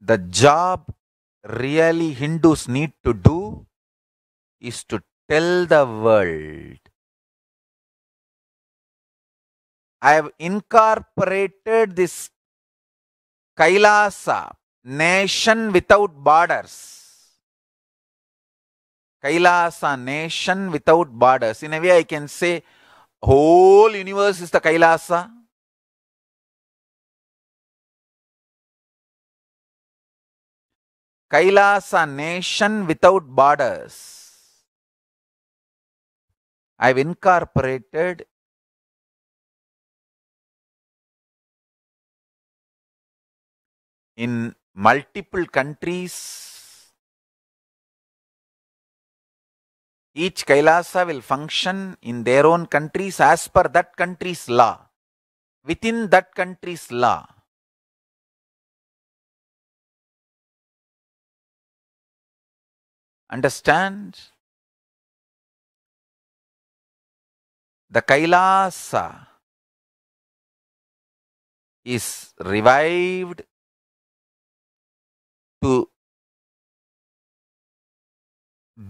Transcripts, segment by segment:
the job really Hindus need to do is to tell the world. I have incorporated this Kailasa, nation without borders. Kailasa, nation without borders. In a way, I can say, whole universe is the Kailasa Kailasa nation without borders. I've incorporated in multiple countries. Each Kailasa will function in their own countries as per that country's law, within that country's law. understand the Kailasa is revived to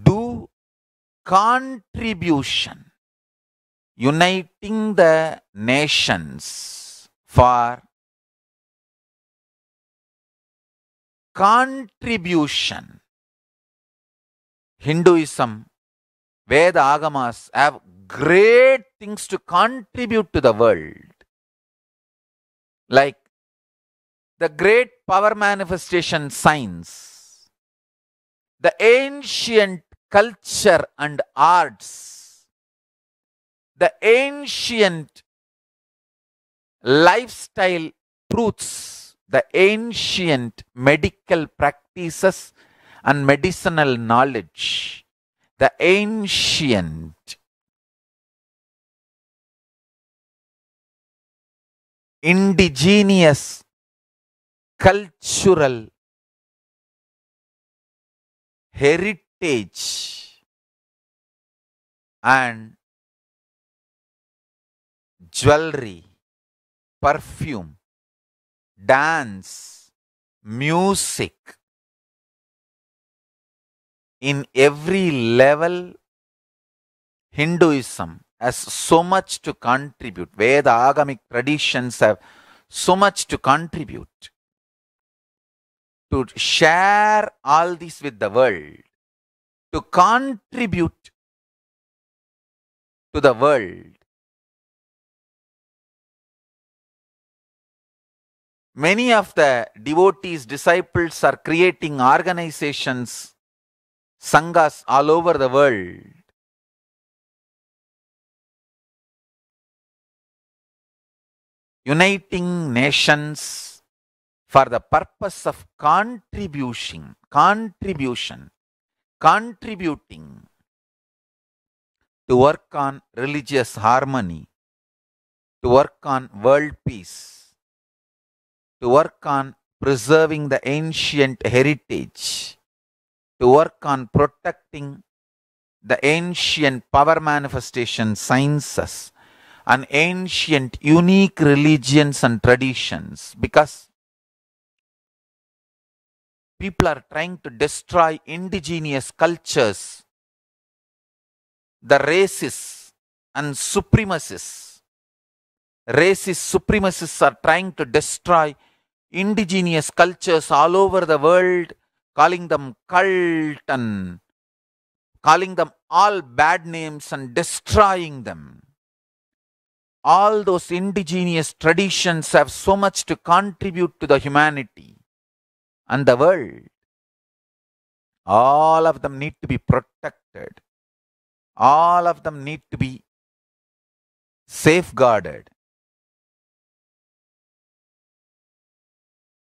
do contribution uniting the nations for contribution Hinduism, Veda Agamas have great things to contribute to the world. Like the great power manifestation science, the ancient culture and arts, the ancient lifestyle truths, the ancient medical practices and medicinal knowledge. The ancient indigenous cultural heritage and jewelry, perfume, dance, music in every level, Hinduism has so much to contribute. Veda agamic traditions have so much to contribute to share all this with the world, to contribute to the world. Many of the devotees, disciples are creating organizations Sanghas all over the world. Uniting nations for the purpose of contribution, contribution, contributing to work on religious harmony, to work on world peace, to work on preserving the ancient heritage to work on protecting the ancient power manifestation sciences and ancient unique religions and traditions because people are trying to destroy indigenous cultures, the races and supremacists. Racist supremacists are trying to destroy indigenous cultures all over the world calling them cult and calling them all bad names and destroying them. All those indigenous traditions have so much to contribute to the humanity and the world. All of them need to be protected. All of them need to be safeguarded.